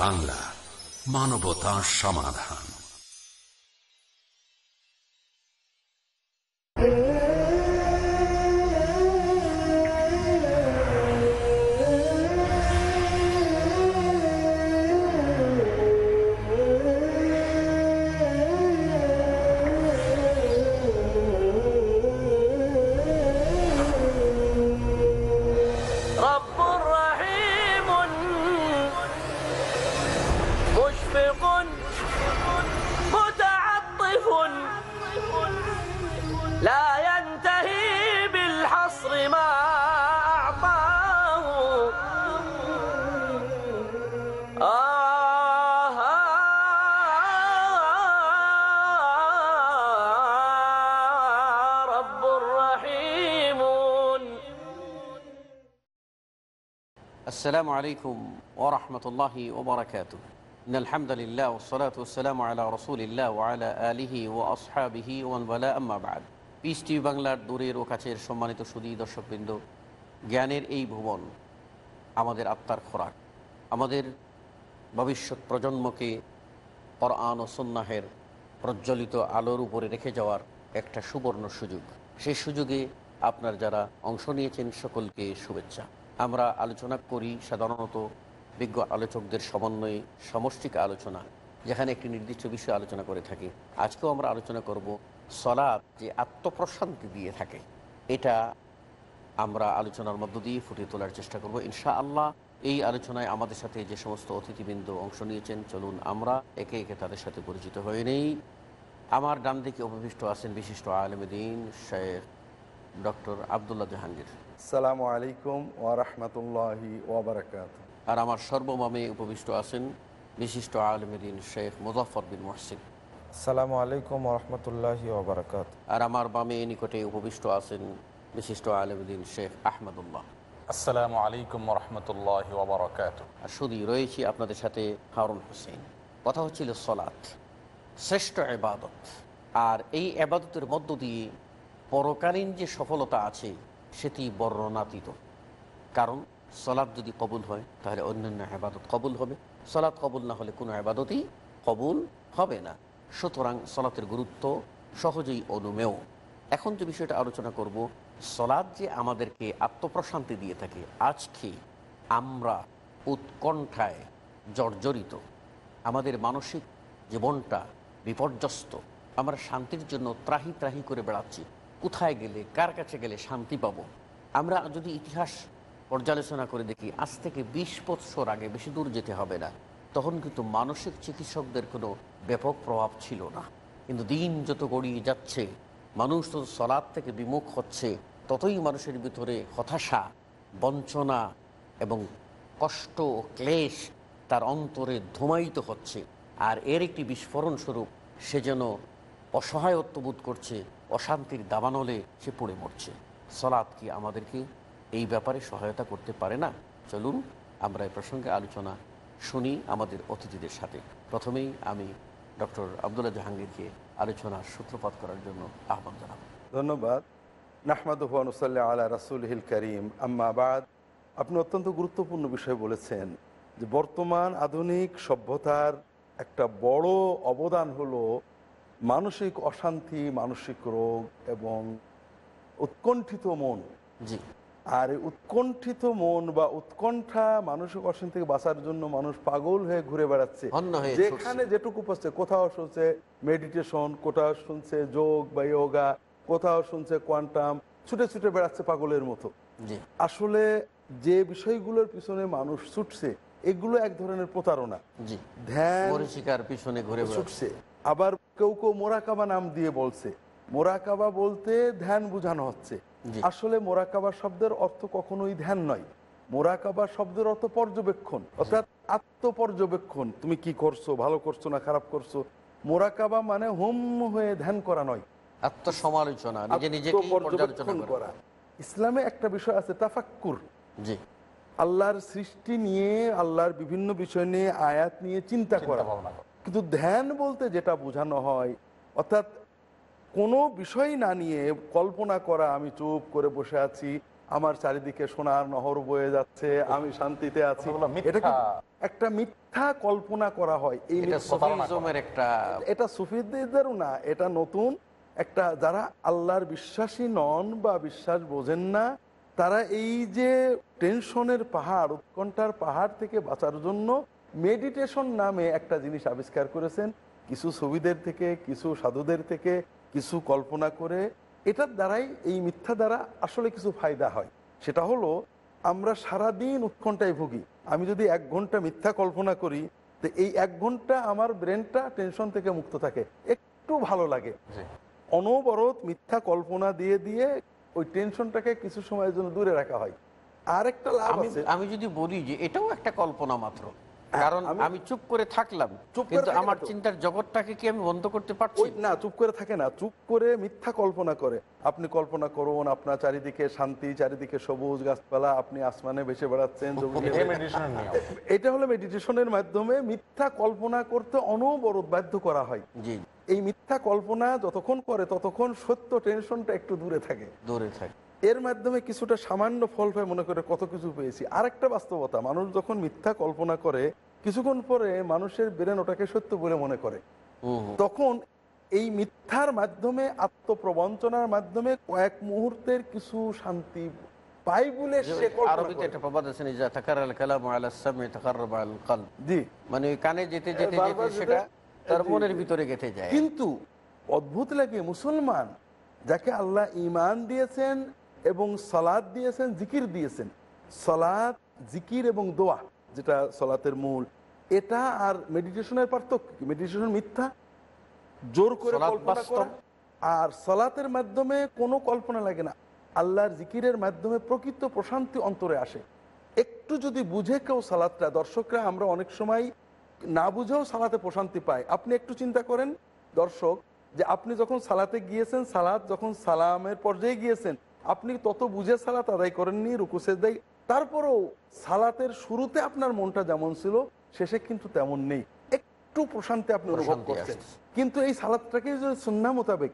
বাংলা মানবতা সমাধান আসসালামু আলাইকুম ওরহমতুল্লাহি ওবরাকাত আলহামদুলিল্লাহ ওসলাত ওসালাম আল্লাহ রসুলিল্লাহ ওয়ালা আলিহি ও আসহাবিহি ওয়ানওয়ালা আম্মাবাদ পিস টিভি বাংলার দূরের ও কাছের সম্মানিত সুদী দর্শকবৃন্দ জ্ঞানের এই ভুবন আমাদের আত্মার খোরাক আমাদের ভবিষ্যৎ প্রজন্মকে পরআন ও সন্ন্যাহের প্রজ্বলিত আলোর উপরে রেখে যাওয়ার একটা সুবর্ণ সুযোগ সেই সুযোগে আপনার যারা অংশ নিয়েছেন সকলকে শুভেচ্ছা আমরা আলোচনা করি সাধারণত বিজ্ঞ আলোচকদের সমন্বয়ে সমষ্টিক আলোচনা যেখানে একটি নির্দিষ্ট বিষয় আলোচনা করে থাকি আজকেও আমরা আলোচনা করব সলাপ যে আত্মপ্রশান্তি দিয়ে থাকে এটা আমরা আলোচনার মধ্য দিয়ে ফুটিয়ে তোলার চেষ্টা করব ইনশা আল্লাহ এই আলোচনায় আমাদের সাথে যে সমস্ত অতিথিবৃন্দ অংশ নিয়েছেন চলুন আমরা একে একে তাদের সাথে পরিচিত হয়ে নেই আমার ডান দিকে উপবিষ্ট আছেন বিশিষ্ট আলমদিন শেখ ডক্টর আবদুল্লাহ জাহাঙ্গীর সালাম আলাইকুম ওয়ারহমতুল্লাহি ওবরাকাত আর আমার সর্বমামে উপবিষ্ট আছেন বিশিষ্ট আলমেরিন শেখ মুজাফর বিন মহসিন সালামু আলাইকুম ওরহমতুল্লাহি ওবরাকাত আর আমার বামে নিকটে উপবিষ্ট আছেন বিশিষ্ট আলমদিন শেখ আহমদুল্লাহ আসসালামু আলাইকুম রহমতুল্লাহ ওবরাকাত শুধু রয়েছি আপনাদের সাথে হারুন হোসেন কথা হচ্ছিল সলাৎ শ্রেষ্ঠ এবাদত আর এই আবাদতের মধ্য দিয়ে পরকালীন যে সফলতা আছে সেটি বর্ণনাতীত কারণ সলাদ যদি কবুল হয় তাহলে অন্যান্য আবাদত কবুল হবে সলাদ কবুল না হলে কোনো আবাদতই কবুল হবে না সুতরাং সলাতের গুরুত্ব সহজেই অনুমেয় এখন যে বিষয়টা আলোচনা করব সলাদ যে আমাদেরকে আত্মপ্রশান্তি দিয়ে থাকে আজকে আমরা উৎকণ্ঠায় জর্জরিত আমাদের মানসিক জীবনটা বিপর্যস্ত আমরা শান্তির জন্য ত্রাহি ত্রাহি করে বেড়াচ্ছি কোথায় গেলে কার কাছে গেলে শান্তি পাবো আমরা যদি ইতিহাস পর্যালোচনা করে দেখি আজ থেকে বিশ বৎসর আগে বেশি দূর যেতে হবে না তখন কিন্তু মানসিক চিকিৎসকদের কোনো ব্যাপক প্রভাব ছিল না কিন্তু দিন যত গড়িয়ে যাচ্ছে মানুষ তত সলাদ থেকে বিমুখ হচ্ছে ততই মানুষের ভিতরে হতাশা বঞ্চনা এবং কষ্ট ক্লেশ তার অন্তরে ধুমায়িত হচ্ছে আর এর একটি বিস্ফোরণস্বরূপ সে যেন অসহায়ত্ব বোধ করছে অশান্তির দাবানলে সে পড়ে মরছে সলাৎ কি আমাদেরকে এই ব্যাপারে সহায়তা করতে পারে না চলুন আমরা এ প্রসঙ্গে আলোচনা শুনি আমাদের অতিথিদের সাথে প্রথমেই আমি ডক্টর আবদুল্লা জাহাঙ্গীরকে আলোচনার সূত্রপাত করার জন্য আহ্বান জানাব ধন্যবাদ নাহমাদ হুয়ানুসাল্লাহ আল্লাহ রাসুল হিল করিম আম্মাবাদ আপনি অত্যন্ত গুরুত্বপূর্ণ বিষয় বলেছেন যে বর্তমান আধুনিক সভ্যতার একটা বড় অবদান হলো মানসিক অশান্তি মানসিক রোগ এবং উৎকণ্ঠিত মন জি আর উৎকণ্ঠিত মন বা উৎকণ্ঠা মানসিক অশান্তিকে বাঁচার জন্য মানুষ পাগল হয়ে ঘুরে বেড়াচ্ছে যেখানে যেটুকু পাচ্ছে কোথাও শুনছে মেডিটেশন কোথাও শুনছে যোগ বা ইয়োগা কোথাও শুনছে কোয়ান্টাম ছুটে ছুটে বেড়াচ্ছে পাগলের মতো আসলে যে বিষয়গুলোর পিছনে মানুষ ছুটছে এগুলো এক ধরনের প্রতারণা ধ্যান পিছনে ঘুরে ছুটছে আবার কেউ কেউ মোরাকাবা নাম দিয়ে বলছে মোরাকাবা বলতে ধ্যান বোঝানো হচ্ছে আসলে মোরাকাবা শব্দের অর্থ কখনোই ধ্যান নয় মোরাকাবা শব্দের অর্থ পর্যবেক্ষণ অর্থাৎ আত্মপর্যবেক্ষণ তুমি কি করছো ভালো করছো না খারাপ করছো মোরাকাবা মানে হোম হয়ে ধ্যান করা নয় ইসলামে একটা বিষয় আছে তাফাক্কুর আল্লাহর সৃষ্টি নিয়ে আল্লাহর বিভিন্ন বিষয় নিয়ে আয়াত নিয়ে চিন্তা করা কিন্তু ধ্যান বলতে যেটা বোঝানো হয় অর্থাৎ কোনো বিষয় না নিয়ে কল্পনা করা আমি চুপ করে বসে আছি আমার চারিদিকে সোনার নহর বয়ে যাচ্ছে আমি শান্তিতে আছি এটা একটা মিথ্যা কল্পনা করা হয় এই একটা এটা সুফিদেরও না এটা নতুন একটা যারা আল্লাহর বিশ্বাসী নন বা বিশ্বাস বোঝেন না তারা এই যে টেনশনের পাহাড় উৎকণ্ঠার পাহাড় থেকে বাঁচার জন্য মেডিটেশন নামে একটা জিনিস আবিষ্কার করেছেন কিছু ছবিদের থেকে কিছু সাধুদের থেকে কিছু কল্পনা করে এটার দ্বারাই এই মিথ্যা দ্বারা আসলে কিছু ফায়দা হয় সেটা হলো আমরা সারাদিন উৎকণ্ঠায় ভুগি আমি যদি এক ঘন্টা মিথ্যা কল্পনা করি তো এই এক ঘন্টা আমার ব্রেনটা টেনশন থেকে মুক্ত থাকে একটু ভালো লাগে অনবরত মিথ্যা কল্পনা দিয়ে দিয়ে ওই টেনশনটাকে কিছু সময়ের জন্য দূরে রাখা হয় আর একটা লাভ আমি যদি বলি যে এটাও একটা কল্পনা মাত্র কারণ আমি চুপ করে থাকলাম চুপ কিন্তু আমার চিন্তার জগৎটাকে কি আমি বন্ধ করতে পারছি না চুপ করে থাকে না চুপ করে মিথ্যা কল্পনা করে আপনি কল্পনা করুন আপনার চারিদিকে শান্তি চারিদিকে সবুজ গাছপালা আপনি আসমানে ভেসে বেড়াচ্ছেন এটা হলো মেডিটেশনের মাধ্যমে মিথ্যা কল্পনা করতে অনবরত বাধ্য করা হয় জি এই মিথ্যা কল্পনা যতক্ষণ করে ততক্ষণ সত্য টেনশনটা একটু দূরে থাকে দূরে থাকে এর মাধ্যমে কিছুটা সামান্য ফল হয় মনে করে কত কিছু পেয়েছি আরেকটা বাস্তবতা মানুষ যখন মিথ্যা কল্পনা করে কিছুক্ষণ পরে মানুষের ব্রেন ওটাকে সত্য বলে মনে করে তখন এই মিথ্যার মাধ্যমে আত্মপ্রবঞ্চনার মাধ্যমে কয়েক মুহূর্তের কিছু শান্তি মানে কানে যেতে সেটা ভিতরে যায় কিন্তু অদ্ভুত লাগে মুসলমান যাকে আল্লাহ ইমান দিয়েছেন এবং সালাদ দিয়েছেন জিকির দিয়েছেন সালাদ জিকির এবং দোয়া যেটা সলাতের মূল এটা আর মেডিটেশনের পার্থক্য মেডিটেশন মিথ্যা জোর করে আর সলাতের মাধ্যমে কোনো কল্পনা লাগে না আল্লাহর জিকিরের মাধ্যমে প্রকৃত প্রশান্তি অন্তরে আসে একটু যদি বুঝে কেউ সালাতটা দর্শকরা আমরা অনেক সময় না বুঝেও সালাতে প্রশান্তি পাই আপনি একটু চিন্তা করেন দর্শক যে আপনি যখন সালাতে গিয়েছেন সালাত যখন সালামের পর্যায়ে গিয়েছেন আপনি তত বুঝে সালাত আদায় করেননি দেয় তারপরও সালাতের শুরুতে আপনার মনটা যেমন ছিল শেষে কিন্তু তেমন নেই একটু প্রশান্তি আপনি অনুভব করছেন কিন্তু এই সালাদটাকে যদি সন্ধ্যা মোতাবেক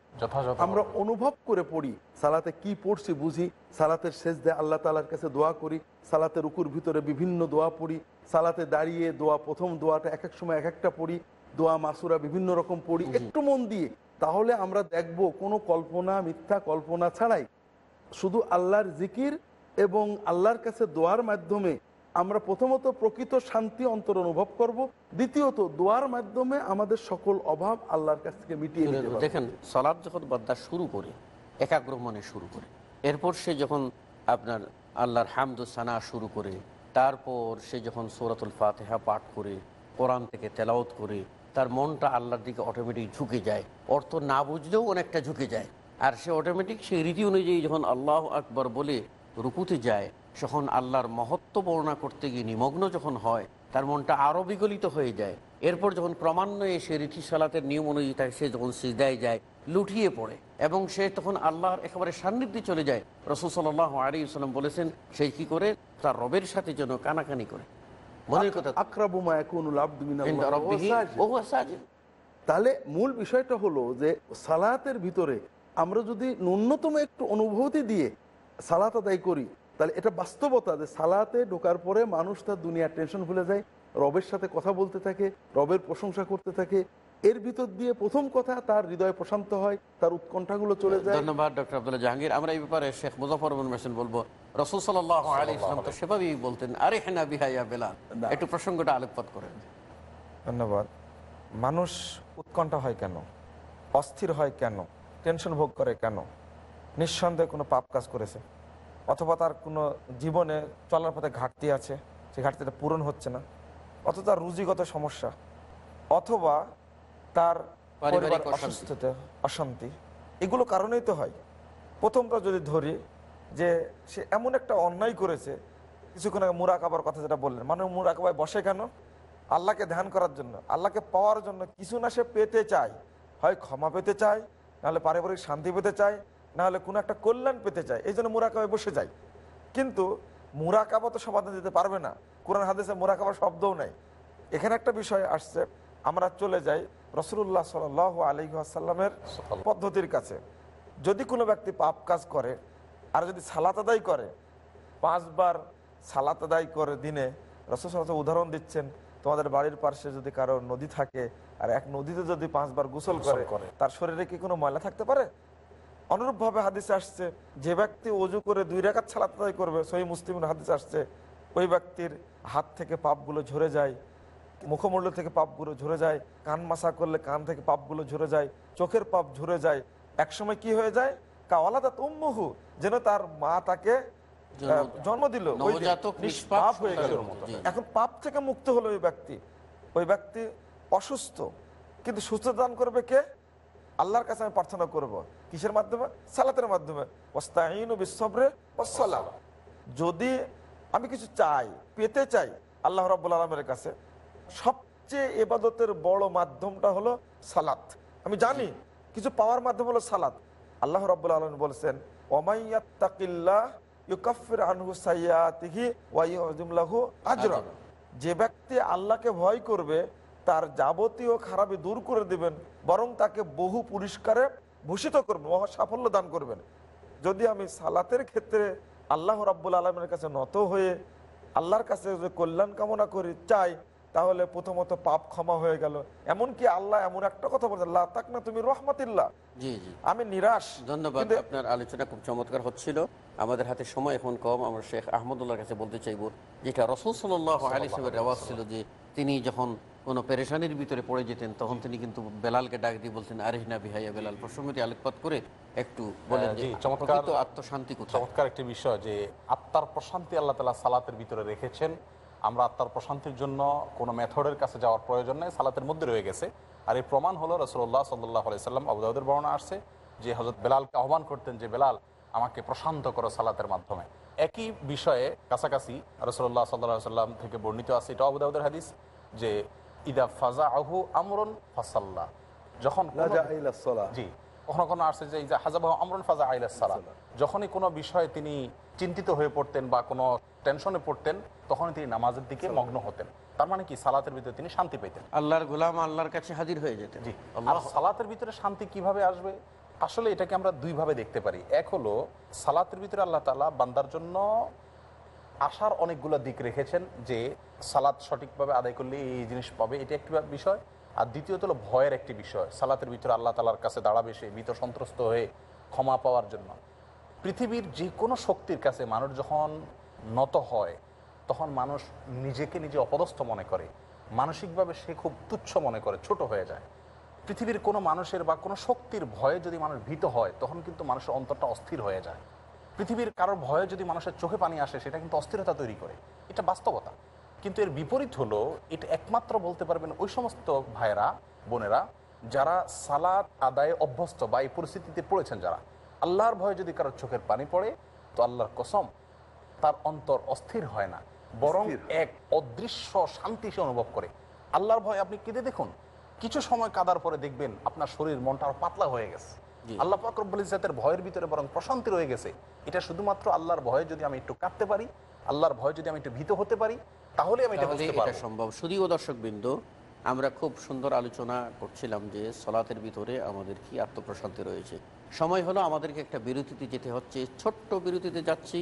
আমরা অনুভব করে পড়ি সালাতে কি পড়ছি বুঝি সালাতের শেষ দেয় আল্লাহ তালার কাছে দোয়া করি সালাতে রুকুর ভিতরে বিভিন্ন দোয়া পড়ি সালাতে দাঁড়িয়ে দোয়া প্রথম দোয়াটা এক এক সময় এক একটা পড়ি দোয়া মাসুরা বিভিন্ন রকম পড়ি একটু মন দিয়ে তাহলে আমরা দেখব কোনো কল্পনা মিথ্যা কল্পনা ছাড়াই শুধু আল্লাহর জিকির এবং আল্লাহর কাছে দোয়ার মাধ্যমে আমরা প্রথমত প্রকৃত শান্তি অন্তর অনুভব করব দ্বিতীয়ত দোয়ার মাধ্যমে আমাদের সকল অভাব আল্লাহর কাছ থেকে মিটিয়ে দেখেন সলাপ যখন বাদ্দা শুরু করে একাগ্র মনে শুরু করে এরপর সে যখন আপনার আল্লাহর হামদুসানা শুরু করে তারপর সে যখন সৌরাতুল ফাতেহা পাঠ করে কোরআন থেকে তেলাওত করে তার মনটা আল্লাহর দিকে অটোমেটিক ঝুঁকে যায় অর্থ না বুঝলেও অনেকটা ঝুঁকে যায় আর সে অটোমেটিক সেই রীতি অনুযায়ী যখন আল্লাহ আকবর বলে রুকুতে যায় যখন আল্লাহর মহত্ব বর্ণনা করতে গিয়ে নিমগ্ন যখন হয় তার মনটা আরও বিগলিত হয়ে যায় এরপর যখন ক্রমান্বয়ে সে রীতি সালাতের নিয়ম অনুযায়ী থাকে সে যখন সিজায় যায় লুটিয়ে পড়ে এবং সে তখন আল্লাহর একেবারে সান্নিধ্যে চলে যায় রসুল সাল্লাহ আলী ইসলাম বলেছেন সে কি করে তার রবের সাথে যেন কানাকানি করে কথা তাহলে মূল বিষয়টা হলো যে সালাতের ভিতরে আমরা যদি ন্যূনতম একটু অনুভূতি দিয়ে সালাত আদায় করি তাহলে এটা বাস্তবতা যে সালাতে ঢোকার পরে মানুষ তার দুনিয়ার টেনশন ভুলে যায় রবের সাথে কথা বলতে থাকে রবের প্রশংসা করতে থাকে এর ভিতর দিয়ে প্রথম কথা তার হৃদয় প্রশান্ত হয় তার উৎকণ্ঠাগুলো চলে যায় ধন্যবাদ ডক্টর আব্দুল্লাহ জাহাঙ্গীর আমরা এই ব্যাপারে শেখ মুজাফর মেসেন বলবো রসুল তো সেভাবেই বলতেন আরে হেনা বিহাইয়া বেলাল একটু প্রসঙ্গটা আলোকপাত করেন ধন্যবাদ মানুষ উৎকণ্ঠা হয় কেন অস্থির হয় কেন টেনশন ভোগ করে কেন নিঃসন্দেহে কোনো পাপ কাজ করেছে অথবা তার কোনো জীবনে চলার পথে ঘাটতি আছে সে ঘাটতিটা পূরণ হচ্ছে না অথবা তার রুজিগত সমস্যা অথবা তার পরিবার অসুস্থতা অশান্তি এগুলো কারণেই তো হয় প্রথমটা যদি ধরি যে সে এমন একটা অন্যায় করেছে কিছুক্ষণ আগে মুরাকাবার কথা যেটা বললেন মানুষ মুরাকাবায় বসে কেন আল্লাহকে ধ্যান করার জন্য আল্লাহকে পাওয়ার জন্য কিছু না সে পেতে চায় হয় ক্ষমা পেতে চায় নাহলে পারিবারিক শান্তি পেতে চায় নাহলে কোনো একটা কল্যাণ পেতে চায় এই জন্য মুরাকাবে বসে যায় কিন্তু মুরাকাবা তো সমাধান দিতে পারবে না কোরআন হাদিসে মুরাকাবা শব্দও নাই এখানে একটা বিষয় আসছে আমরা চলে যাই রসুল্লাহ সাল আসাল্লামের পদ্ধতির কাছে যদি কোনো ব্যক্তি পাপ কাজ করে আর যদি সালাত আদায় করে পাঁচবার সালাত আদায় করে দিনে রসুল উদাহরণ দিচ্ছেন তোমাদের বাড়ির পাশে যদি কারো নদী থাকে আর এক নদীতে যদি পাঁচবার গোসল করে তার শরীরে কি কোনো ময়লা থাকতে পারে অনুরূপ ভাবে হাদিস আসছে যে ব্যক্তি উজু করে দুই রেখা ছালাত করবে সহি মুসলিমের হাদিস আসছে ওই ব্যক্তির হাত থেকে পাপগুলো ঝরে যায় মুখমূল্য থেকে পাপগুলো ঝরে যায় কান মাসা করলে কান থেকে পাপগুলো ঝরে যায় চোখের পাপ ঝরে যায় একসময় কি হয়ে যায় কাওয়ালাদা তুম্মহু যেন তার মা তাকে জন্ম দিল পাপ হয়ে গেল এখন পাপ থেকে মুক্ত হলো ওই ব্যক্তি ওই ব্যক্তি অসুস্থ কিন্তু সুস্থ দান করবে কে আল্লাহর কাছে আমি প্রার্থনা করবো কিসের মাধ্যমে সালাতের মাধ্যমে ও যদি আমি কিছু চাই পেতে চাই আল্লাহ রব্বুল আলমের কাছে সবচেয়ে এবাদতের বড় মাধ্যমটা হলো সালাত আমি জানি কিছু পাওয়ার মাধ্যম হলো সালাত আল্লাহ রব্বুল আলম বলছেন যে ব্যক্তি আল্লাহকে ভয় করবে তার যাবতীয় খারাপে দূর করে দেবেন বরং তাকে বহু পুরস্কারে ভূষিত করবেন মহা সাফল্য দান করবেন যদি আমি সালাতের ক্ষেত্রে আল্লাহ রাব্বুল আলমের কাছে নত হয়ে আল্লাহর কাছে যদি কল্যাণ কামনা করি চাই তাহলে প্রথমত পাপ ক্ষমা হয়ে গেল এমন কি আল্লাহ এমন একটা কথা বলছে আল্লাহ তাক না তুমি রহমাতিল্লাহ জি জি আমি নিরাশ ধন্যবাদ আপনার আলোচনা খুব চমৎকার হচ্ছিল আমাদের হাতে সময় এখন কম আমরা শেখ আহমদুল্লাহর কাছে বলতে চাইব যেটা রসুল সাল্লাহ আলী সাহেবের রেওয়াজ ছিল যে তিনি যখন কোনো পেরেশানির ভিতরে পড়ে যেতেন তখন তিনি কিন্তু বেলালকে ডাক দিয়ে বলতেন আরেহনা বিহাইয়া বেলাল প্রসঙ্গটি আলোকপাত করে একটু বলেন যে চমৎকার আত্মশান্তি চমৎকার একটি বিষয় যে আত্মার প্রশান্তি আল্লাহ তালা সালাতের ভিতরে রেখেছেন আমরা আত্মার প্রশান্তির জন্য কোনো মেথডের কাছে যাওয়ার প্রয়োজন নেই সালাতের মধ্যে রয়ে গেছে আর এই প্রমাণ হলো রসুল্লাহ সাল্লাহ আলাইসাল্লাম আবুদাউদের বর্ণনা আসছে যে হজরত বেলালকে আহ্বান করতেন যে বেলাল আমাকে প্রশান্ত করো সালাতের মাধ্যমে একই বিষয়ে কাছাকাছি রসল্লাহ সাল্লাহ সাল্লাম থেকে বর্ণিত আছে এটা আবুদাউদের হাদিস যে ইদা ফাজা আহু আমরন ফাসাল্লা যখন জি কখনো কখনো আসছে যে আমরন ফাজা যখনই কোনো বিষয়ে তিনি চিন্তিত হয়ে পড়তেন বা কোনো টেনশনে পড়তেন তখন তিনি নামাজের দিকে মগ্ন হতেন তার মানে কি সালাতের ভিতরে তিনি শান্তি পেতেন আল্লাহর গুলাম আল্লাহর কাছে হাজির হয়ে যেতেন জি সালাতের ভিতরে শান্তি কিভাবে আসবে আসলে এটাকে আমরা দুইভাবে দেখতে পারি এক হলো সালাতের ভিতরে আল্লাহ তালা বান্দার জন্য আশার অনেকগুলো দিক রেখেছেন যে সালাদ সঠিকভাবে আদায় করলে এই জিনিস পাবে এটা একটি বিষয় আর দ্বিতীয়ত হলো ভয়ের একটি বিষয় সালাতের ভিতরে আল্লাহ তালার কাছে দাঁড়াবে সে ভিতর সন্ত্রস্ত হয়ে ক্ষমা পাওয়ার জন্য পৃথিবীর যে কোনো শক্তির কাছে মানুষ যখন নত হয় তখন মানুষ নিজেকে নিজে অপদস্থ মনে করে মানসিকভাবে সে খুব তুচ্ছ মনে করে ছোট হয়ে যায় পৃথিবীর কোনো মানুষের বা কোনো শক্তির ভয়ে যদি মানুষ ভীত হয় তখন কিন্তু মানুষের অন্তরটা অস্থির হয়ে যায় পৃথিবীর কারোর ভয়ে যদি মানুষের চোখে পানি আসে সেটা কিন্তু অস্থিরতা তৈরি করে এটা বাস্তবতা কিন্তু এর বিপরীত হলো এটা একমাত্র বলতে পারবেন ওই সমস্ত ভাইয়েরা বোনেরা যারা সালাদ আদায়ে অভ্যস্ত বা এই পরিস্থিতিতে পড়েছেন যারা আল্লাহর ভয়ে যদি কারোর চোখের পানি পড়ে তো আল্লাহর কসম তার অন্তর অস্থির হয় না বরং এক অদৃশ্য শান্তি সে অনুভব করে আল্লাহর ভয় আপনি কেঁদে দেখুন কিছু সময় কাদার পরে দেখবেন আপনার শরীর মনটা আর পাতলা হয়ে গেছে আল্লাহ ফাকরবুল ইজাতের ভয়ের ভিতরে বরং প্রশান্তি রয়ে গেছে এটা শুধুমাত্র আল্লাহর ভয়ে যদি আমি একটু কাঁপতে পারি আল্লাহর ভয়ে যদি আমি একটু ভীত হতে পারি তাহলে আমি এটা সম্ভব শুধুও দর্শক বিন্দু আমরা খুব সুন্দর আলোচনা করছিলাম যে সলাতের ভিতরে আমাদের কি আত্মপ্রশান্তি রয়েছে সময় হলো আমাদেরকে একটা বিরতিতে যেতে হচ্ছে ছোট্ট বিরতিতে যাচ্ছি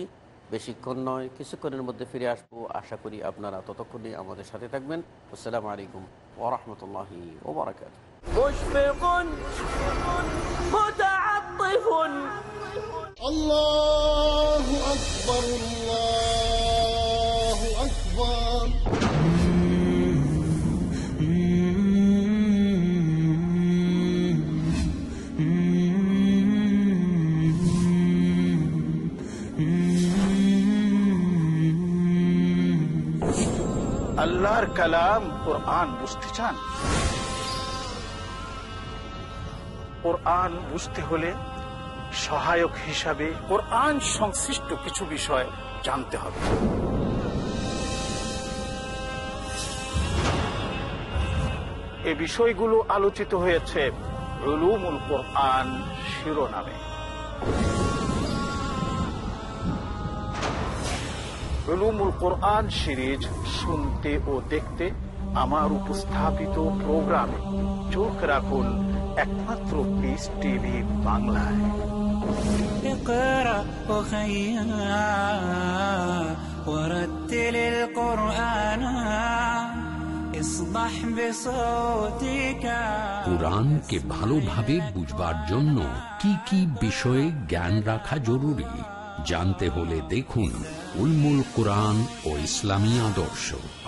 বেশিক্ষণ নয় কিছুক্ষণের মধ্যে ফিরে আসবো আশা করি আপনারা ততক্ষণে আমাদের সাথে থাকবেন আসসালামু আলাইকুম ওরহমতুল্লাহি ওবরাকাতু مشفق متعطف الله أكبر الله أكبر আল্লাহর কালাম কোরআন বুঝতে চান কোরআন বুঝতে হলে সহায়ক হিসাবে কোরআন সংশ্লিষ্ট কিছু বিষয় জানতে হবে এ বিষয়গুলো আলোচিত হয়েছে রুলুমুল কোরআন শিরোনামে রুলুমুল কোরআন সিরিজ শুনতে ও দেখতে আমার উপস্থাপিত প্রোগ্রামে চোখ রাখুন একমাত্র পিস টিভি বাংলায় ورتل القرآن اصبح ভালোভাবে বুঝবার জন্য কি কি বিষয়ে জ্ঞান রাখা জরুরি জানতে হলে দেখুন উলমুল কোরআন ও ইসলামী আদর্শ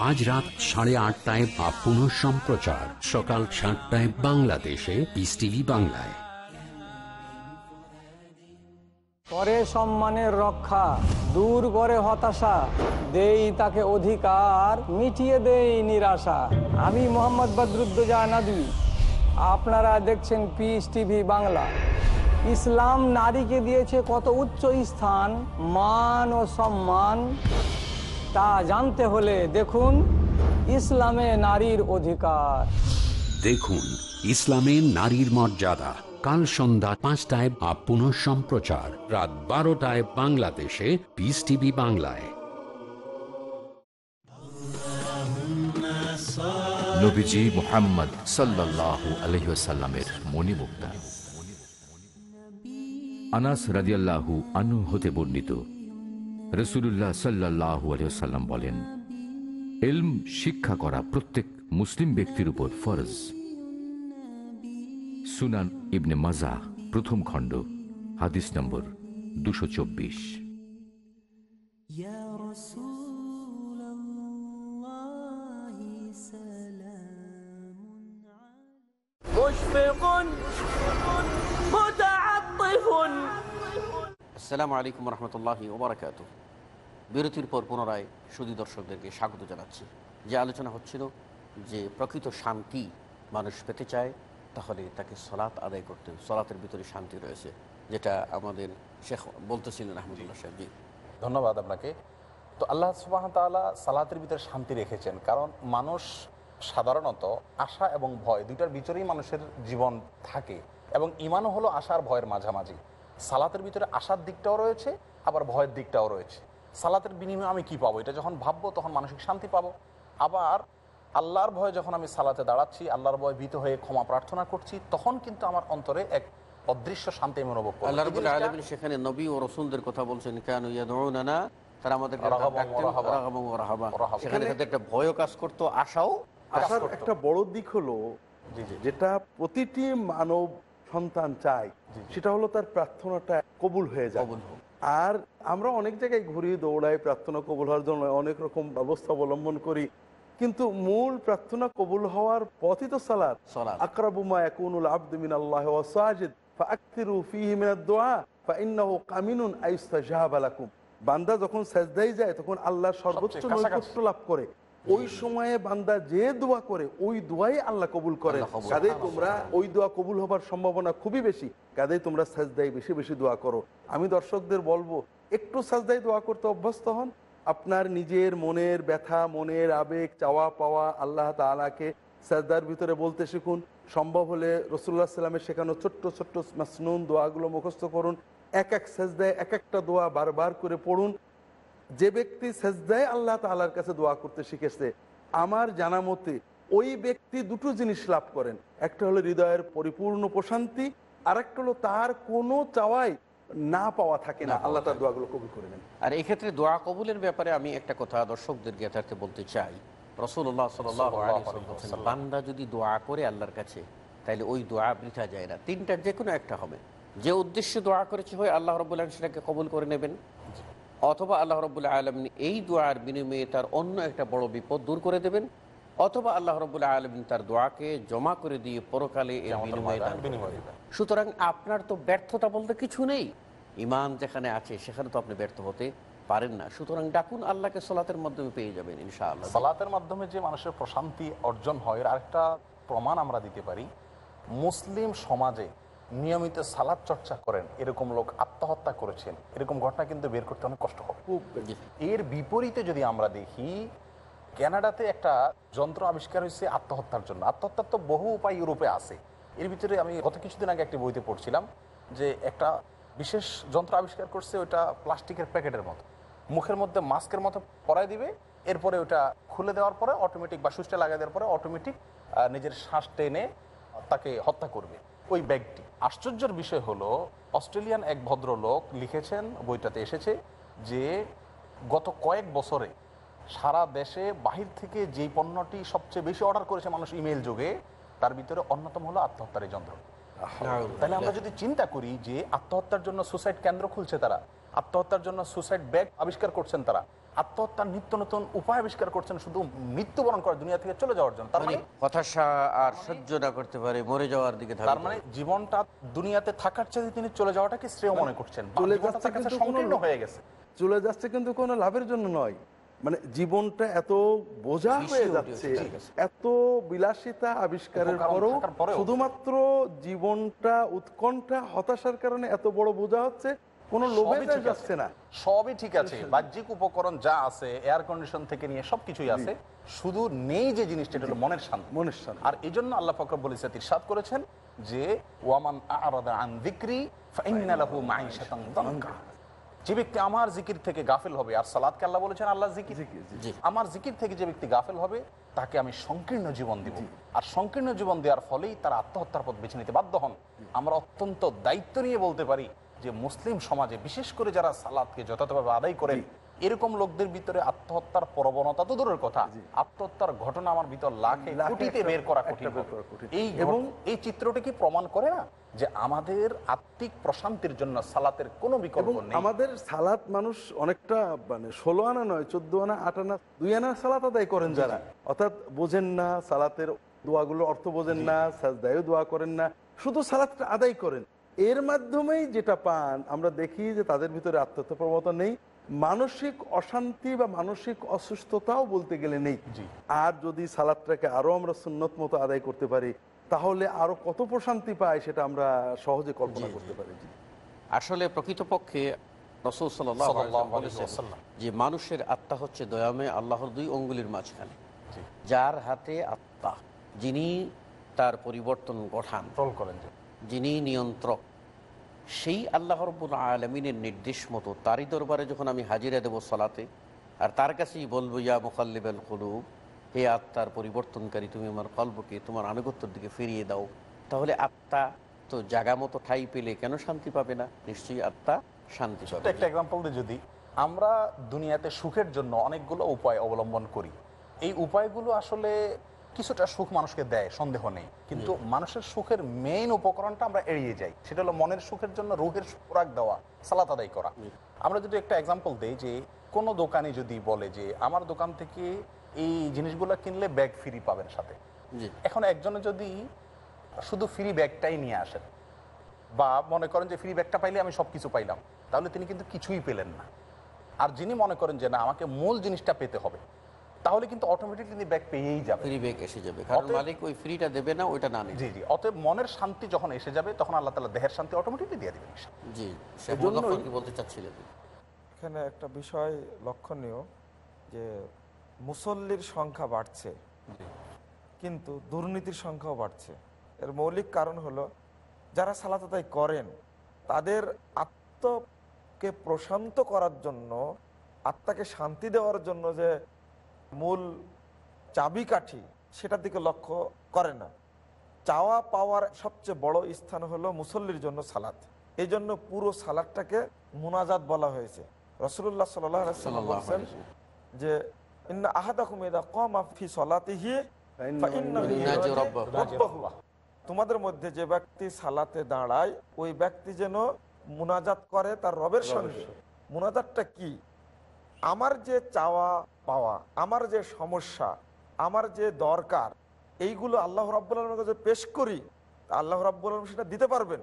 আজ রাত সাড়ে আটটায় বা পুনঃ সম্প্রচার সকাল সাতটায় বাংলাদেশে পিস টিভি বাংলায় করে সম্মানের রক্ষা দূর করে হতাশা দেই তাকে অধিকার মিটিয়ে দেই নিরাশা আমি মোহাম্মদ বদরুদ্দোজা জাহানাদি আপনারা দেখছেন পিস টিভি বাংলা ইসলাম নারীকে দিয়েছে কত উচ্চ স্থান মান ও সম্মান তা জানতে হলে দেখুন ইসলামে নারীর অধিকার দেখুন ইসলামে নারীর মর্যাদা কাল সন্ধ্যা পাঁচটায় বা পুনঃ সম্প্রচার রাত বারোটায় বাংলাদেশে পিস টিভি বাংলায় নবীজি মোহাম্মদ সাল্লাহ আলহিসাল্লামের মণিমুক্তা আনাস রাজিয়াল্লাহু আনু হতে বর্ণিত রসুল্লাহ সাল্লাহ আলহ্লাম বলেন এলম শিক্ষা করা প্রত্যেক মুসলিম ব্যক্তির উপর ফরজ সুনান ইবনে মাজা প্রথম খণ্ড হাদিস নম্বর দুশো চব্বিশ দেখুন রহমতুল্লাহি ওবরাকাত বিরতির পর পুনরায় সুদী দর্শকদেরকে স্বাগত জানাচ্ছি যে আলোচনা হচ্ছিল যে প্রকৃত শান্তি মানুষ পেতে চায় তাহলে তাকে সলাৎ আদায় করতে সলাতের ভিতরে শান্তি রয়েছে যেটা আমাদের শেখ বলতেছিলেন আহমদুল্লাহ সাহেব জি ধন্যবাদ আপনাকে তো আল্লাহ সুবাহতাল্লাহ সালাতের ভিতরে শান্তি রেখেছেন কারণ মানুষ সাধারণত আশা এবং ভয় দুইটার ভিতরেই মানুষের জীবন থাকে এবং ইমানও হলো আশার ভয়ের মাঝামাঝি সালাতের ভিতরে আশার দিকটাও রয়েছে আবার ভয়ের দিকটাও রয়েছে সালাতের বিনিময়ে আমি কি পাবো এটা যখন ভাববো তখন মানসিক শান্তি পাবো আবার আল্লাহর ভয়ে যখন আমি সালাতে দাঁড়াচ্ছি আল্লাহর ভয়ে ভীত হয়ে ক্ষমা প্রার্থনা করছি তখন কিন্তু আমার অন্তরে এক অদৃশ্য শান্তি আমি অনুভব করি আল্লাহ সেখানে নবী ও রসুলদের কথা বলছেন কেন ইয়াদৌনানা তারা আমাদের সেখানে একটা ভয় কাজ করতো আশাও আশার একটা বড় দিক হলো যেটা প্রতিটি মানব সন্তান চাই সেটা হলো তার প্রার্থনাটা কবুল হয়ে যাবে আর আমরা অনেক জায়গায় ঘুরি দৌড়াই প্রার্থনা কবুল হওয়ার জন্য অনেক রকম ব্যবস্থা অবলম্বন করি কিন্তু মূল প্রার্থনা কবুল হওয়ার পথই তো সালাদ আকরাবুমা একুনুল আব্দমিন আল্লাহ বান্দা যখন সেজদাই যায় তখন আল্লাহ সর্বোচ্চ লাভ করে ওই সময়ে বান্দা যে দোয়া করে ওই দোয়াই আল্লাহ কবুল করে কাজে তোমরা ওই দোয়া কবুল হবার সম্ভাবনা খুবই বেশি কাজে তোমরা সাজদাই বেশি বেশি দোয়া করো আমি দর্শকদের বলবো একটু সাজদাই দোয়া করতে অভ্যস্ত হন আপনার নিজের মনের ব্যথা মনের আবেগ চাওয়া পাওয়া আল্লাহ তালাকে সাজদার ভিতরে বলতে শিখুন সম্ভব হলে রসুল্লাহ সাল্লামের শেখানো ছোট্ট ছোট্ট স্নুন দোয়াগুলো মুখস্থ করুন এক এক সাজদায় এক একটা দোয়া বারবার করে পড়ুন যে ব্যক্তি সেজদায় আল্লাহ তাল্লাহার কাছে দোয়া করতে শিখেছে আমার জানা মতে ওই ব্যক্তি দুটো জিনিস লাভ করেন একটা হলো হৃদয়ের পরিপূর্ণ প্রশান্তি আর একটা হলো তার কোনো চাওয়াই না পাওয়া থাকে না আল্লাহ তার দোয়াগুলো কবুল করে নেন আর এক্ষেত্রে দোয়া কবুলের ব্যাপারে আমি একটা কথা দর্শকদের জ্ঞাতার্থে বলতে চাই বান্দা যদি দোয়া করে আল্লাহর কাছে তাহলে ওই দোয়া বৃথা যায় না তিনটার যে কোনো একটা হবে যে উদ্দেশ্যে দোয়া করেছে হয় আল্লাহ রবুল্লাহ সেটাকে কবুল করে নেবেন অথবা আল্লাহ রবুল্লা আলমিন এই দোয়ার বিনিময়ে তার অন্য একটা বড় বিপদ দূর করে দেবেন অথবা আল্লাহ রবুল্লা আলমিন তার দোয়াকে জমা করে দিয়ে পরকালে এর বিনিময়ে সুতরাং আপনার তো ব্যর্থতা বলতে কিছু নেই ইমান যেখানে আছে সেখানে তো আপনি ব্যর্থ হতে পারেন না সুতরাং ডাকুন আল্লাহকে সলাতের মাধ্যমে পেয়ে যাবেন ইনশাআল্লাহ সালাতের মাধ্যমে যে মানুষের প্রশান্তি অর্জন হয় আরেকটা একটা প্রমাণ আমরা দিতে পারি মুসলিম সমাজে নিয়মিত সালাদ চর্চা করেন এরকম লোক আত্মহত্যা করেছেন এরকম ঘটনা কিন্তু বের করতে অনেক কষ্ট হবে এর বিপরীতে যদি আমরা দেখি ক্যানাডাতে একটা যন্ত্র আবিষ্কার হয়েছে আত্মহত্যার জন্য আত্মহত্যার তো বহু উপায় ইউরোপে আছে এর ভিতরে আমি গত কিছুদিন আগে একটি বইতে পড়ছিলাম যে একটা বিশেষ যন্ত্র আবিষ্কার করছে ওটা প্লাস্টিকের প্যাকেটের মতো মুখের মধ্যে মাস্কের মতো পরাই দিবে এরপরে ওটা খুলে দেওয়ার পরে অটোমেটিক বা সুইচটা লাগিয়ে দেওয়ার পরে অটোমেটিক নিজের শ্বাস টেনে তাকে হত্যা করবে ওই ব্যাগটি আশ্চর্যের বিষয় হলো অস্ট্রেলিয়ান এক ভদ্রলোক লিখেছেন বইটাতে এসেছে যে গত কয়েক বছরে সারা দেশে বাহির থেকে যেই পণ্যটি সবচেয়ে বেশি অর্ডার করেছে মানুষ ইমেল যোগে তার ভিতরে অন্যতম হলো আত্মহত্যার এই যন্ত্র তাহলে আমরা যদি চিন্তা করি যে আত্মহত্যার জন্য সুসাইড কেন্দ্র খুলছে তারা আত্মহত্যার জন্য সুসাইড ব্যাগ আবিষ্কার করছেন তারা আত্মহত্যার নিত্য নতুন উপায় আবিষ্কার করছেন শুধু মৃত্যুবরণ করে দুনিয়া থেকে চলে যাওয়ার জন্য তার মানে, মানে- হতাশা আর সহ্য না করতে পারে মরে যাওয়ার দিকে তার মানে জীবনটা দুনিয়াতে থাকার চেয়ে তিনি চলে যাওয়াটাকে শ্রেয় মনে করছেন চলে যাচ্ছে কিন্তু সংকীর্ণ হয়ে গেছে চলে যাচ্ছে কিন্তু কোনো লাভের জন্য নয় মানে জীবনটা এত বোঝা হয়ে যাচ্ছে এত বিলাসিতা আবিষ্কারের পরও শুধুমাত্র জীবনটা উৎকণ্ঠা হতাশার কারণে এত বড় বোঝা হচ্ছে কোনো লোভে যাচ্ছে না সবই ঠিক আছে বাহ্যিক উপকরণ যা আছে এয়ার কন্ডিশন থেকে নিয়ে সবকিছুই আছে শুধু নেই যে জিনিসটা এটা হলো মনের শান্তি মনের শান্তি আর এই জন্য আল্লাহ ফকর বলেছে ইরশাদ করেছেন যে ওয়ামান আরাদা আন যিকরি ফাইন্না লাহু মাঈশাতান দাঙ্কা যে ব্যক্তি আমার জিকির থেকে গাফিল হবে আর সালাদকে আল্লাহ বলেছেন আল্লাহ জিকির আমার জিকির থেকে যে ব্যক্তি গাফিল হবে তাকে আমি সংকীর্ণ জীবন দিব আর সংকীর্ণ জীবন দেওয়ার ফলেই তারা আত্মহত্যার পথ বেছে নিতে বাধ্য হন আমরা অত্যন্ত দায়িত্ব নিয়ে বলতে পারি যে মুসলিম সমাজে বিশেষ করে যারা সালাদকে যথাযথভাবে আদায় করেন এরকম লোকদের ভিতরে আত্মহত্যার প্রবণতা তো দূরের কথা আত্মহত্যার ঘটনা আমার ভিতর লাখে কোটিতে বের করা কঠিন এই এবং এই চিত্রটি কি প্রমাণ করে না যে আমাদের আত্মিক প্রশান্তির জন্য সালাতের কোনো বিকল্প নেই আমাদের সালাত মানুষ অনেকটা মানে ষোলো আনা নয় চোদ্দ আনা আট আনা দুই আনা সালাত আদায় করেন যারা অর্থাৎ বোঝেন না সালাতের দোয়াগুলো অর্থ বোঝেন না সাজদায়ও দোয়া করেন না শুধু সালাতটা আদায় করেন এর মাধ্যমেই যেটা পান আমরা দেখি যে তাদের ভিতরে আত্মপ্রবণতা নেই মানসিক অশান্তি বা মানসিক অসুস্থতাও বলতে গেলে নেই আর যদি সালাদটাকে আরো আমরা সুন্নত মতো আদায় করতে পারি তাহলে আরো কত প্রশান্তি পায় সেটা আমরা সহজে কল্পনা করতে পারি আসলে প্রকৃতপক্ষে যে মানুষের আত্মা হচ্ছে দয়ামে আল্লাহর দুই অঙ্গুলির মাঝখানে যার হাতে আত্মা যিনি তার পরিবর্তন গঠান করেন যিনি নিয়ন্ত্রক সেই আল্লাহ রব্বুল আলমিনের নির্দেশ মতো তারই দরবারে যখন আমি হাজিরা দেব সলাতে আর তার কাছেই বলবো ইয়া আল কলুব হে আত্মার পরিবর্তনকারী তুমি আমার কল্পকে তোমার আনুগত্যর দিকে ফিরিয়ে দাও তাহলে আত্মা তো জাগা মতো ঠাই পেলে কেন শান্তি পাবে না নিশ্চয়ই আত্মা শান্তি পাবে একটা এক্সাম্পল দিয়ে যদি আমরা দুনিয়াতে সুখের জন্য অনেকগুলো উপায় অবলম্বন করি এই উপায়গুলো আসলে কিছুটা সুখ মানুষকে দেয় সন্দেহ নেই কিন্তু মানুষের সুখের মেইন উপকরণটা আমরা এড়িয়ে যাই সেটা হলো মনের সুখের জন্য রোগের খোরাক দেওয়া সালাত আদায় করা আমরা যদি একটা এক্সাম্পল দিই যে কোনো দোকানে যদি বলে যে আমার দোকান থেকে এই জিনিসগুলো কিনলে ব্যাগ ফ্রি পাবেন সাথে এখন একজনে যদি শুধু ফ্রি ব্যাগটাই নিয়ে আসেন বা মনে করেন যে ফ্রি ব্যাগটা পাইলে আমি সব কিছু পাইলাম তাহলে তিনি কিন্তু কিছুই পেলেন না আর যিনি মনে করেন যে না আমাকে মূল জিনিসটা পেতে হবে তাহলে কিন্তু অটোমেটিকলি তিনি ব্যাক পেয়েই যাবে ফ্রি ব্যাক এসে যাবে কারণ মালিক ওই ফ্রিটা দেবে না ওইটা না জি জি অতএব মনের শান্তি যখন এসে যাবে তখন আল্লাহ তালা দেহের শান্তি অটোমেটিকলি দিয়ে দেবেন জি কি বলতে চাচ্ছিলেন এখানে একটা বিষয় লক্ষণীয় যে মুসল্লির সংখ্যা বাড়ছে কিন্তু দুর্নীতির সংখ্যাও বাড়ছে এর মৌলিক কারণ হলো যারা সালাত আদায় করেন তাদের আত্মকে প্রশান্ত করার জন্য আত্মাকে শান্তি দেওয়ার জন্য যে মূল চাবিকাঠি সেটার দিকে লক্ষ্য করে না চাওয়া পাওয়ার সবচেয়ে বড় স্থান হলো মুসল্লির জন্য সালাদ এই জন্য পুরো সালাদটাকে মুনাজাত বলা হয়েছে রসুল্লাহ সাল্লাম বলছেন যে ইন্না আহাদাকুমেদা কম আফি সলাতিহি তোমাদের মধ্যে যে ব্যক্তি সালাতে দাঁড়ায় ওই ব্যক্তি যেন মুনাজাত করে তার রবের সঙ্গে মুনাজাতটা কি আমার যে চাওয়া পাওয়া আমার যে সমস্যা আমার যে দরকার এইগুলো আল্লাহ রাব্বুল্লাহর কাছে পেশ করি আল্লাহ রাব্বুল আলম সেটা দিতে পারবেন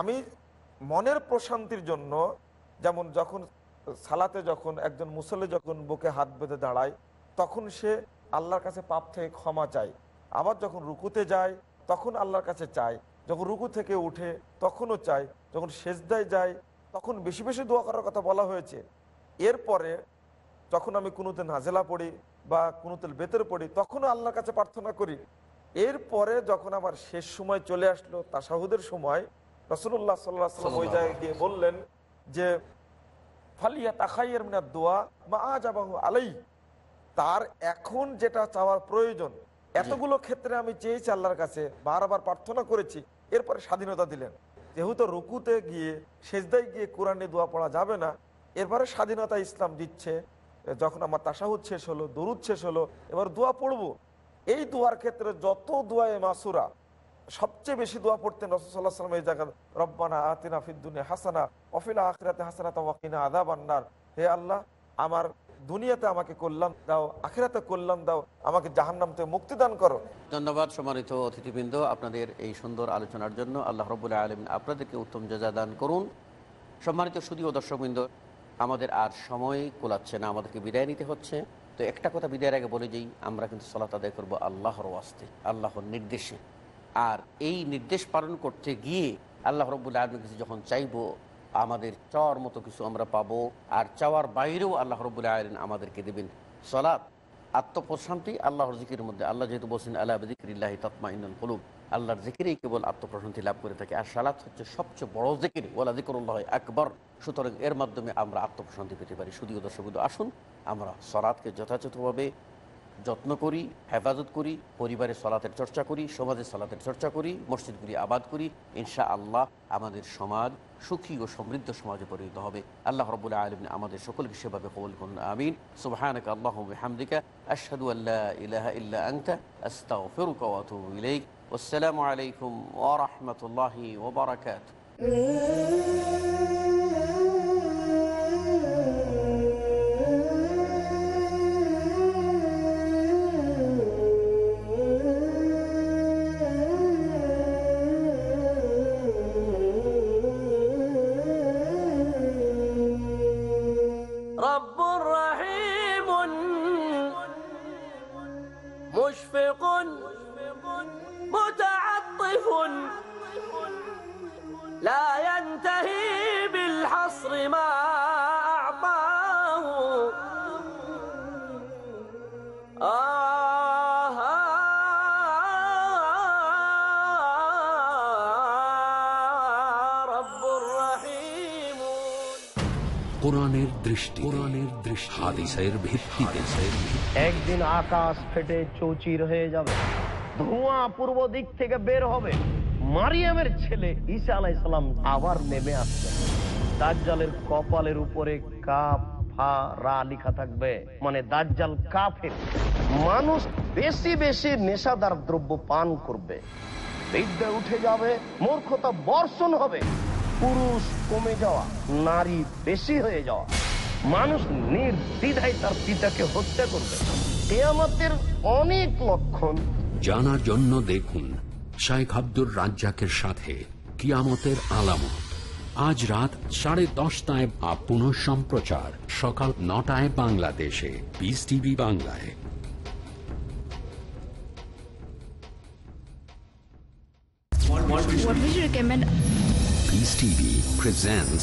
আমি মনের প্রশান্তির জন্য যেমন যখন সালাতে যখন একজন মুসলে যখন বুকে হাত বেঁধে দাঁড়ায় তখন সে আল্লাহর কাছে পাপ থেকে ক্ষমা চায় আবার যখন রুকুতে যায় তখন আল্লাহর কাছে চায় যখন রুকু থেকে উঠে তখনও চায় যখন সেজদায় যায় তখন বেশি বেশি দোয়া করার কথা বলা হয়েছে এরপরে যখন আমি কোনোতে নাজেলা পড়ি বা কোনোতেল বেতের পড়ি তখনও আল্লাহর কাছে প্রার্থনা করি এরপরে যখন আমার শেষ সময় চলে আসলো তাসাহুদের সময় রসুল্লাহ সাল্লাহ সাল্লাম ওই জায়গায় গিয়ে বললেন যে ফালিয়া তাকাইয়ের মিনার দোয়া মা আজ আবাহু আলাই তার এখন যেটা চাওয়ার প্রয়োজন এতগুলো ক্ষেত্রে আমি চেয়েছি আল্লাহর কাছে বারবার প্রার্থনা করেছি এরপরে স্বাধীনতা দিলেন যেহেতু রুকুতে গিয়ে সেজদায় গিয়ে কোরআনে দোয়া পড়া যাবে না এরপরে স্বাধীনতা ইসলাম দিচ্ছে যখন আমার তাসাহুদ শেষ হলো দরুদ শেষ হলো এবার দোয়া পড়বো এই দোয়ার ক্ষেত্রে যত দোয়ায় মাসুরা সবচেয়ে বেশি দোয়া পড়তেন রসুল্লাহ সাল্লাম এই জায়গা রব্বানা আতিনা ফিদ্দুনে হাসানা অফিলা আখরাতে হাসানা তাকিনা আদা বান্নার হে আল্লাহ আমার দুনিয়াতে আমাকে কল্যাণ দাও আখেরাতে কল্যাণ দাও আমাকে নাম থেকে মুক্তি দান করো ধন্যবাদ সম্মানিত অতিথিবৃন্দ আপনাদের এই সুন্দর আলোচনার জন্য আল্লাহ রবুল্লাহ আলমিন আপনাদেরকে উত্তম যজা দান করুন সম্মানিত সুদীয় দর্শকবৃন্দ আমাদের আর সময় কোলাচ্ছে না আমাদেরকে বিদায় নিতে হচ্ছে তো একটা কথা বিদায়ের আগে বলে যেই আমরা কিন্তু সলাত আদায় করবো আল্লাহর ওয়াস্তে আল্লাহর নির্দেশে আর এই নির্দেশ পালন করতে গিয়ে আল্লাহ রব্বুল আলমীর কিছু যখন চাইবো আমাদের চাওয়ার মতো কিছু আমরা পাবো আর চাওয়ার বাইরেও আল্লাহ রব্বুল আলম আমাদেরকে দেবেন সলাৎ আত্মপ্রশান্তি আল্লাহর জিকির মধ্যে আল্লাহ যেহেতু বলছেন আল্লাহ জিকির তৎমা ইন্দন কলুব আল্লাহর জিকিরেই কেবল আত্মপ্রশান্তি লাভ করে থাকে আর সালাত হচ্ছে সবচেয়ে বড় জিকির ওলা জিকরুল্লাহ একবার সুতরাং এর মাধ্যমে আমরা আত্মপ্রশান্তি পেতে পারি শুধু দর্শক আসুন আমরা সরাতকে যথাযথভাবে যত্ন করি হেফাজত করি পরিবারে সলাতের চর্চা করি সমাজে সলাতের চর্চা করি মসজিদগুলি আবাদ করি ইনশা আল্লাহ আমাদের সমাজ সুখী ও সমৃদ্ধ সমাজে পরিণত হবে আল্লাহ রবুল্লা আলমিন আমাদের সকলকে সেভাবে কবল করুন আমিন সুবাহানক আল্লাহামদিকা আশহাদু আল্লাহ হাদিসের ভিত্তিতে একদিন আকাশ ফেটে চৌচির হয়ে যাবে ধোঁয়া পূর্ব দিক থেকে বের হবে মারিয়ামের ছেলে আবার নেমে দাজ্জালের কপালের উপরে কাপ ফা রা লিখা থাকবে মানে দাজ্জাল কাফের মানুষ বেশি বেশি নেশাদার দ্রব্য পান করবে বিদ্যা উঠে যাবে মূর্খতা বর্ষণ হবে পুরুষ কমে যাওয়া নারী বেশি হয়ে যাওয়া মানুষ নির্দিধায় তার পিতাকে হত্যা করবে কেয়ামতের অনেক লক্ষণ জানার জন্য দেখুন শাইখ আব্দুর রাজ্জাকের সাথে কিয়ামতের আলামত আজ রাত সাড়ে দশটায় বা পুনঃ সম্প্রচার সকাল নটায় বাংলাদেশে বিস টিভি বাংলায় What would you recommend? Peace TV presents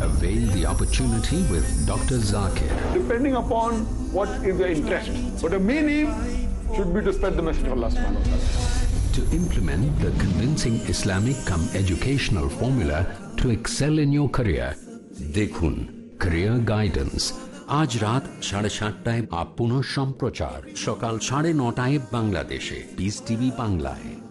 Avail the opportunity with Dr. Zakir. Depending upon what is their interest. But the main aim should be to spread the message of Allah subhanahu wa ta'ala. To implement the convincing Islamic come educational formula to excel in your career, Dekhun career guidance. আজ রাত সাড়ে সাতটায় up সম্প্রচার সকাল সাড়ে নটায় বাংলাদেশে piece TV বাংলায়